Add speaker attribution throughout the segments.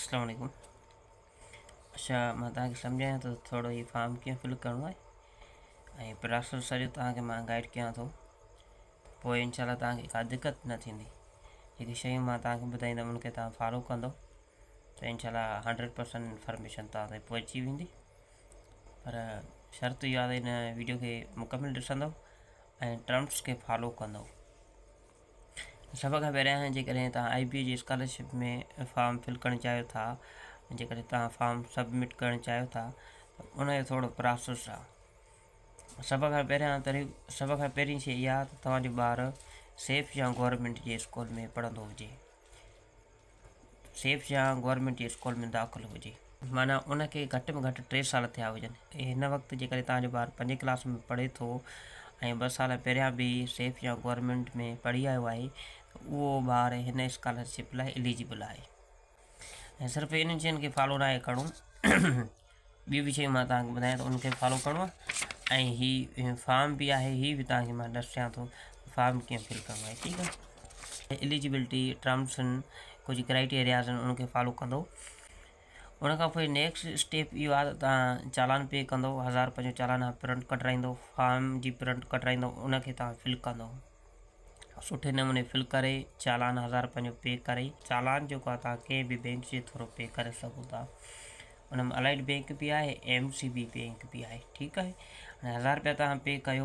Speaker 1: असलामकुम अच्छा मां तव्हांखे सम्झायां थोरो हीउ फॉम कीअं फिल करिणो आहे ऐं प्रोसेस सॼो तव्हांखे मां गाइड कयां थो पोइ इनशा तव्हांखे का दिक़त न थींदी अहिड़ी शयूं मां तव्हांखे ॿुधाईंदमि उनखे तव्हां फॉलो कंदो त इनशा हंड्रेड इंफॉर्मेशन तव्हां ताईं पहुची वेंदी पर शर्त वीडियो खे मुकमल ॾिसंदव ऐं टर्म्स खे फॉलो कंदो सबक पहिरियां जेकॾहिं तव्हां आई बी जी स्कॉलरशिप में फॉर्म फिल कर चाहो था जेकॾहिं फॉर्म सबमिट कर चाहियो था त प्रोसेस आ सभ खां पहिरियां तरी सभ खां पहिरीं शइ इहा आहे सेफ या गवर्नमेंट तो के स्कूल में पढ़ो हुजे सेफ या गवर्नमेंट जे स्कूल में दाख़िल हो माना उनखे घट में घट टे साल थे हुजनि हिन वक़्तु जेकॾहिं तव्हांजो क्लास में पढ़े तो ऐं ॿ साल पहिरियां बि सेफ या गवर्नमेंट में पढ़ी आयो आहे वो ಬಾರಿ ಹೆನ್ನ ಸ್ಕಾಲರ್ಶಿಪ್ ಲ ಎಲಿಜಿಬಲ್ ಆಯ್ सर पे इन जिनके फॉलो ना करूँ बी बि शइ मां तव्हांखे ॿुधायां त उनखे फॉलो करिणो आहे ऐं हीउ फॉर्म बि आहे हीउ बि तव्हांखे मां ॾसियां फॉर्म कीअं फिल करिणो आहे ठीकु आहे एलिजिबिलिटी टर्म्स कुछ कुझु क्राइटेरियाज़ आहिनि फॉलो कंदो उन नेक्स्ट स्टेप इहो आहे चालान पे कौ हज़ार रुपये चालान प्रिंट कढाईंदो फॉर्म जी प्रिंट कढाईंदो उन तव्हां फिल कौ सुठे नमूने फिल करे चालान हज़ार पंहिंजो पे कर चालान जेको आहे तव्हां बैंक के थ्रू पे करे सघो था हुन में अलाइड बैंक बि आहे एम सी बी बैंक भी है ठीक है हज़ार रुपया तव्हां पे कर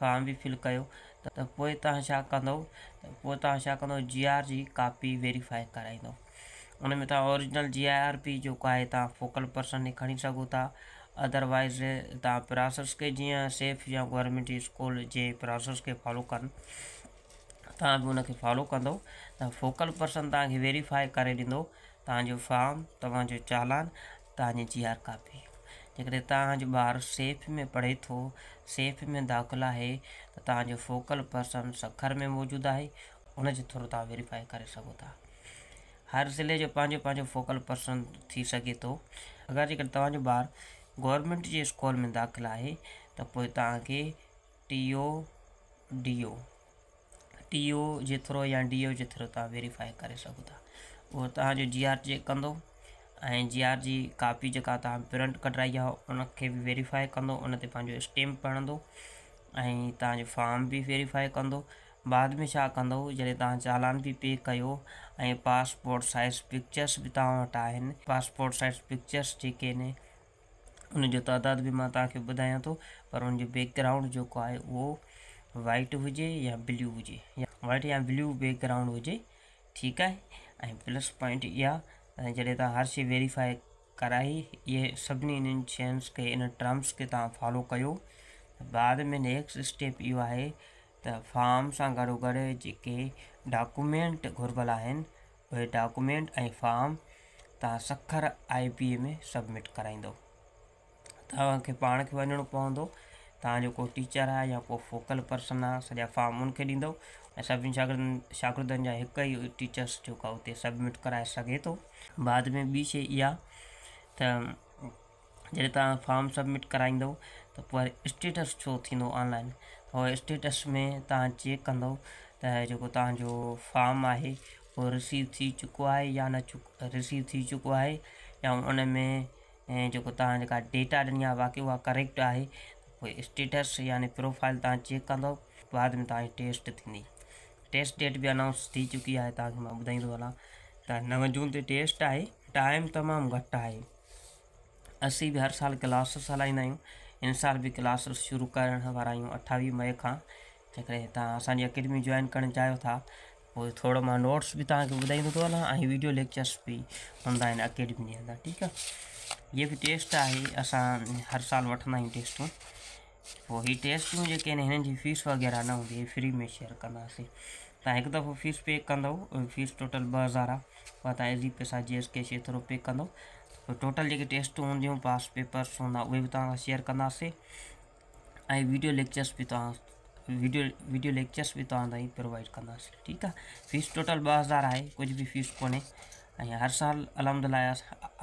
Speaker 1: फॉर्म भी फिल कर त पोइ जी आर जी कापी वेरीफाई कराईंदव हुन में तव्हां ओरिजिनल जी आर पी जेको आहे फोकल पर्सन खी सोता अदरवाइज़ तव्हां प्रोसेस खे सेफ या गवर्नमेंट स्कूल जे प्रोसेस खे फॉलो कनि तुम भी उनके फॉलो कद फोकल पर्सन तक वेरीफाई कर ॾींदो तव्हांजो फार्म तव्हांजो चालान ती जी आर कॉपी जेकॾहिं तव्हांजो सेफ में पढ़े तो सेफ में दाख़िल है त फोकल पर्सन सखर में मौजूद है उन थ्रू वेरीफाई कर सोता हर ज़िले जो पांजो पांजो फोकल पर्सन थी सके तो अगर जो तुम बार गवर्नमेंट के स्कूल में दाख़िल है तो तीओ ओ डी ओ टीओ जेतिरो या डीओ जेतिरो तव्हां वेरीफाई कर सघो वो तुम जी आर चेक कंदो जी आर जी कापी जेका तव्हां प्रिंट कढाई आहे उनखे वेरीफाई कंदो उन ते स्टैम्प हणंदो फॉर्म भी वेरीफाई कंदो बाद में छा कंदो जॾहिं चालान बि पे कयो ऐं पासपोर्ट साइज़ पिक्चर्स भी तव्हां वटि पासपोर्ट साइज़ पिक्चर्स जेके आहिनि उनजो तादाद बि मां तो पर उन बैकग्राउंड जो है वो वाइट हुजे या ब्लू हुजे या वाइट या ब्लू बैकग्राउंड हुजे ठीकु आहे ऐं प्लस पॉइंट इहा जॾहिं तव्हां हर शइ वेरीफाई कराई इहे सभिनी इन्हनि शयुनि्स खे इन टर्म्स खे तव्हां फॉलो कयो बाद में नेक्स्ट स्टेप इहो आहे त फॉर्म सां गॾोगॾु जेके डाक्यूमेंट घुरबल आहिनि उहे डॉक्यूमेंट ऐं फॉर्म तव्हां सखर आई ए में सबमिट कराईंदव तव्हांखे पाण खे वञणो पवंदो तव्हां जेको टीचर आहे या को फोकल पर्सन है सजा फॉर्म उनके ॾींदो ऐं सभिनी जहाँ एक ही हिकु ई टीचर्स जेका सबमिट कराए सघे तो बाद में बी शइ इहा त फॉर्म सबमिट कराईंदव त स्टेटस शो ऑनलाइन और स्टेटस में तव्हां चेक कंदव त फॉर्म आहे उहो रिसीव थी चुको है या न चुक रिसीव थी चुको आहे या उन में ऐं जेको तव्हां जेका डेटा ॾिनी बाक़ी उहा करेक्ट है कोई स्टेटस यानी प्रोफाइल तुम चेक कंदव बाद में तव्हांजी टेस्ट थींदी टेस्ट डेट भी अनाउंस थी चुकी है तव्हांखे मां ॿुधाईंदो हलां त नव जून ते टेस्ट है टाइम तमाम घट है असीं भी हर साल क्लासिस हल्दा इन साल भी क्लासिस शुरू करा वारा मई का जेकॾहिं अकेडमी जॉइन करणु चाहियो था पोइ मां नोट्स भी तक बुधाई तो हलां वीडियो लेक्चर्स भी हूंदा अकेडमी अंदर ठीक है ये भी टेस्ट है अस हर साल वा टेस्टू वही टेस्ट मुझे फीस वगैरह ವಗೇರಾನ ಇದೆ फ्री में शेयर तो तो तो करना से तव्हां दफ़ो फीस पे कौ फीस टोटल ब हज़ार आहे पर तव्हां एज़ी पैसा जी एस के एतिरो पे कौ टोटल जो टेस्ट होंद पास पेपर्स हूंदा उहे शेयर कंदासीं वीडियो लेक्चर्स भी तीडियो वीडियो वीडियो लेक्चर्स भी तव्हां प्रोवाइड कंदासीं ठीक है फीस टोटल ब हज़ार है कुछ भी फीस को हर साल अलहमदुल्ला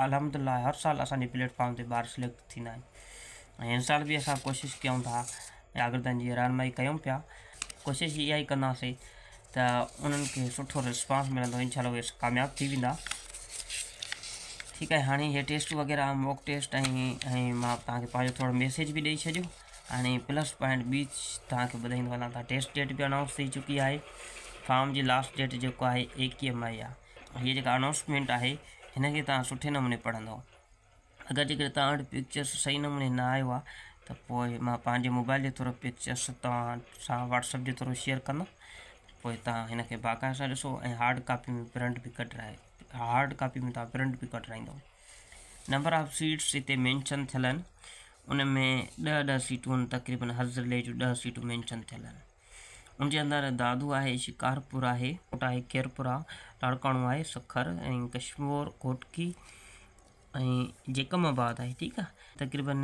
Speaker 1: अलहमदुल्ला हर साल असांजे प्लेटफॉर्म से बार सिलेक्ट थी इन साल भी असां कोशिश क्यों था अगर जी रहनुमाई कयूं पिया कोशिशि इहा ई कंदासीं त उन्हनि खे रिस्पॉन्स मिल इनशा उहे कामयाबु थी वेंदा ठीकु आहे हाणे इहे टेस्ट वग़ैरह मॉक टेस्ट ऐं ऐं मां तव्हांखे मैसेज बि ॾेई छॾियो हाणे प्लस पॉइंट बीच तक ॿुधाईंदो हलां टेस्ट डेट भी अनाउंस थी चुकी है फॉर्म की लास्ट डेट जेको आहे एकवीह मई आ ये जो अनाउंसमेंट है इनके तुम सुठे नमूने पढ़ो अगर जो અઢ પિક્ચર્સ સહી નમૂને ના આવ્યા तो पोइ मोबाइल के थ्रू पिक्चर्स तव्हां सां व्हाट्सअप जे थोरो शेयर कंदुमि पोइ तव्हां ऐसो खे हार्ड कॉपी में प्रिंट भी कटाए हार्ड कॉपी में त्रिंट भी बि नंबर ऑफ सीट्स इतने मैंशन थियल आहिनि दह दह ॾह तक़रीबन हज़र ले जूं ॾह सीटूं मैंशन थियल उनके अंदर दादू है शिकारपुर आहे कोट आहे केरपुर सखर ए कश्मोर कोटकी ऐं जेकम ठीक आहे ठीकु आहे तक़रीबन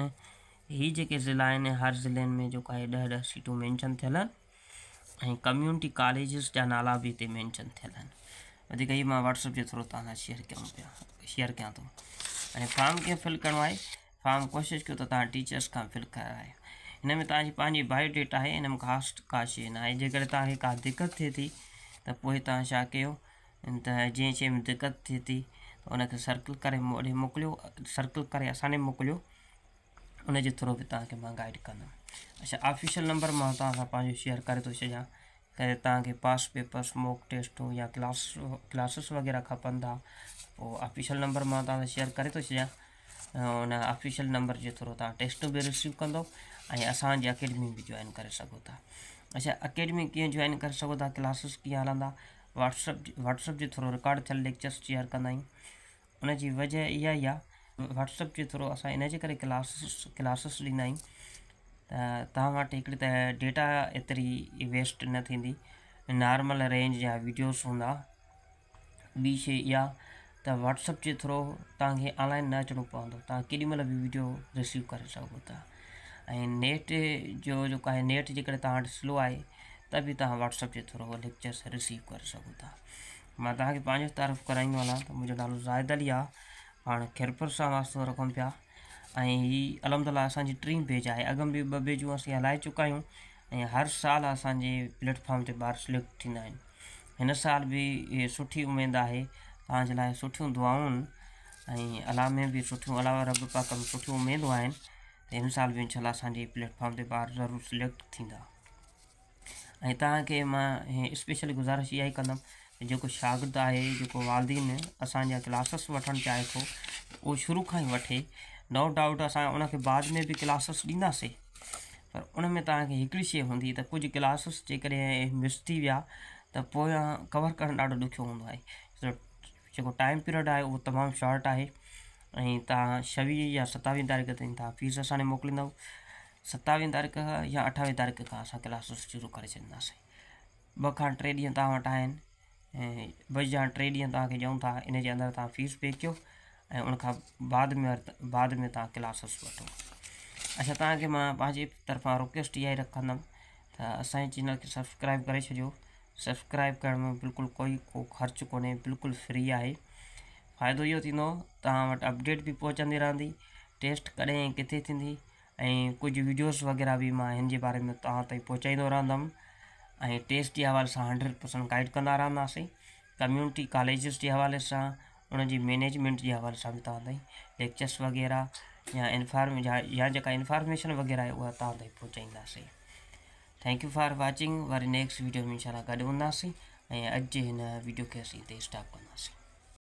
Speaker 1: हीअ जेके ज़िला हर ज़िले में जेको आहे ॾह ॾह सीटूं मैंशन थियल कम्युनिटी ऐं कम्यूनिटी कॉलेजिस जा नाला बि हिते मैंशन थियल आहिनि वधीक हीअ व्हाट्सअप जे थ्रू तव्हां शेयर कयूं पिया शेयर क्या तो हाणे फॉर्म कीअं फिल करिणो है फॉर्म कोशिश कर त टीचर्स का फिल करायो हिन में बायोडेटा है हिन में ख़ासि का शइ न आहे जेकर तव्हांखे थी तो पोइ तव्हां में दिक्कत थे थी उनखे सर्कल तो करे होॾे मोकिलियो सर्कल करे असां मोकिलियो उनजे थ्रू बि तव्हांखे गाइड कदम अच्छा ऑफिशियल नंबर मां शेयर कर थो छॾियां करे पास पेपर्स मॉक टेस्टूं या क्लास क्लासिस वग़ैरह खपनि था ऑफिशियल नंबर में शेयर करे थो छॾियां हुन ऑफिशियल नंबर के थ्रू तुम टेस्टू भी रिसीव कौ ऐं अकेडमी भी जॉइन कर सघो अच्छा अकेडमी कीअं जॉइन कर सोता था क्लासिस कीअं हलंदा व्हाट्सअप व्हाट्सअप जे थ्रू रिकॉर्ड थे लेक्चर्स शेयर कंदा उनजी वजह इहा ई आहे व्हाट्सअप जे थ्रू अस इन जे करे क्लासिस क्लासिस ॾींदा डेटा एतिरी वेस्ट न नॉर्मल रेंज या वीडियोस हूंदा बी शइ इहा व्हाट्सअप जे थ्रू तनलाइन न अचिणो पव तव्हां केॾीमहिल वीडियो रिसीव करे सघो नेट जो जेको आहे नेट जेकॾहिं स्लो आहे तभी तुम तव्हां व्हाट्सअप जे थ्रू लेक्चर्स रिसीव करे सघो मां तव्हांखे पंहिंजे तारीफ़ कराईंदो हलां त मुंहिंजो नालो ज़ाइद अली आहे पाण खिरपुर सां वास्तो रखूं पिया ऐं हीअ असांजी टीं बेज आहे अॻ में ॿ बेजूं असीं हलाए चुका आहियूं ऐं हर साल असांजे प्लेटफॉर्म ते ॿार सिलेक्ट थींदा आहिनि हिन साल बि इहे सुठी उमेदु आहे तव्हांजे लाइ सुठियूं दुआऊं आहिनि ऐं अलावा बि सुठियूं अलावा र सुठियूं उमेदूं आहिनि त हिन साल बि इनशा असांजे प्लेटफॉर्म ते ॿार ज़रूरु सिलेक्ट थींदा ऐं तव्हांखे मां गुज़ारिश इहा ई जो शागिर्दु आहे जो वालदीन असा क्लासेस वन चाहे तो वो शुरू का ही वे नो डाउट अस उनखे बाद में भी क्लासेस ॾींदासीं पर उनमें में तव्हांखे हिकिड़ी शइ हूंदी त कुझु मिस थी विया त कवर करो ॾाढो हों टाइम पीरियड आहे उहो तमामु शॉर्ट है ऐं तव्हां छवीह या सतावीह तारीख़ ताईं तव्हां फीस असां मोकिलींदव तारीख़ या अठावीह तारीख़ का अस क्लासेस शुरू करे छॾींदासीं ॿ टे ॾींहं तव्हां ऐं ॿ या टे ॾींहं तव्हांखे चऊं था इन जे अंदरि तव्हां फीस पे कयो ऐं उनखां बाद में बाद में तव्हां क्लासिस वठो अच्छा तव्हांखे मां पंहिंजे तरफ़ां रिक्वेस्ट इहा ई रखंदुमि त असांजे चैनल खे सब्सक्राइब करे छॾियो सब्सक्राइब करण में बिल्कुलु कोई को ख़र्चु कोन्हे बिल्कुलु फ्री आहे फ़ाइदो इहो थींदो तव्हां वटि अपडेट बि पहुचंदी रहंदी टेस्ट कॾहिं किथे थींदी ऐं कुझु वीडियोस वग़ैरह बि मां हिन जे बारे में तव्हां ताईं पहुचाईंदो ऐं टेस्ट जे हवाले सां हंड्रेड पर्सेंट गाइड कंदा रहंदासीं कम्यूनिटी कॉलेजिस जे हवाले सां उनजी मैनेजमेंट जे हवाले सां बि तव्हां ताईं लेक्चर्स वग़ैरह या इंफॉर्मे या जेका इंफॉर्मेशन वग़ैरह आहे उहा तव्हां ताईं पहुचाईंदासीं यू फॉर वॉचिंग वरी नेक्स्ट वीडियो में छा गॾु हूंदासीं ऐं अॼु हिन वीडियो खे असीं हिते स्टॉप कंदासीं